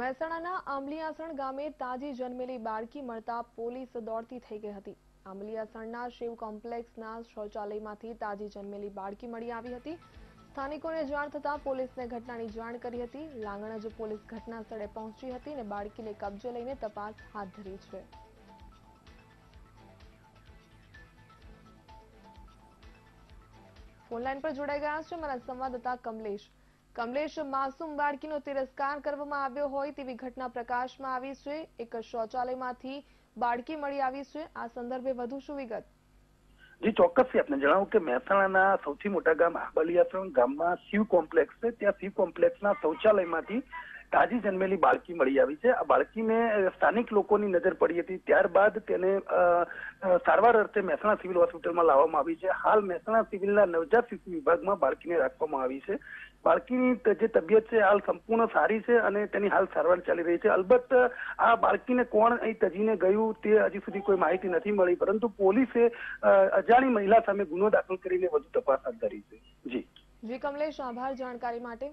મહેસાણાના આંબલીયાસણ ગામે તાજી જન્મેલી બાળકી મળતા પોલીસ દોડતી થઈ ગઈ હતી આંબલીયાસણના શિવ કોમ્પ્લેક્સના શૌચાલયમાંથી તાજી જન્મેલી બાળકી મળી આવી હતી સ્થાનિકોને જાણ થતાં પોલીસને ઘટનાની જાણ કરી હતી લાંગણજ પોલીસ ઘટના સ્થળે પહોંચી હતી અને બાળકીને કબજે લઈને તપાસ હાથ ધરી છે ફોનલાઈન પર જોડાઈ ગયા છે મારા સંવાદદાતા કમલેશ કમલેશ માસૂમ બાળકીનો તિરસ્કાર કરવામાં આવ્યો હોય તેવી ઘટના પ્રકાશમાં આવી છે એક શૌચાલયમાંથી બાળકી મળી આવી છે આ સંદર્ભે વધુ શું વિગત જી ચોક્કસથી આપને જણાવું કે મહેસાણાના સૌથી મોટા ગામ આબલિયાસણ ગામમાં શિવ કોમ્પ્લેક્સ છે ત્યાં શિવ કોમ્પ્લેક્સના શૌચાલયમાંથી તાજી જન્મેલી બાળકી મળી આવી છે આ બાળકીને સ્થાનિક લોકોની નજર પડી હતી ત્યારબાદ તેને સારવાર અર્થે મહેસાણા સિવિલ હોસ્પિટલમાં લાવવામાં આવી છે હાલ મહેસાણા સિવિલના નવજાત શિશુ વિભાગમાં બાળકીને રાખવામાં આવી છે બાળકીની જે તબિયત છે હાલ સંપૂર્ણ સારી છે અને તેની હાલ સારવાર ચાલી રહી છે અલબત્ત આ બાળકીને કોણ અહીં તજીને ગયું તે હજી સુધી કોઈ માહિતી નથી મળી પરંતુ પોલીસે અજાણી મહિલા સામે ગુનો દાખલ કરીને વધુ તપાસ હાથ ધરી છે જી જી કમલેશ આભાર જાણકારી માટે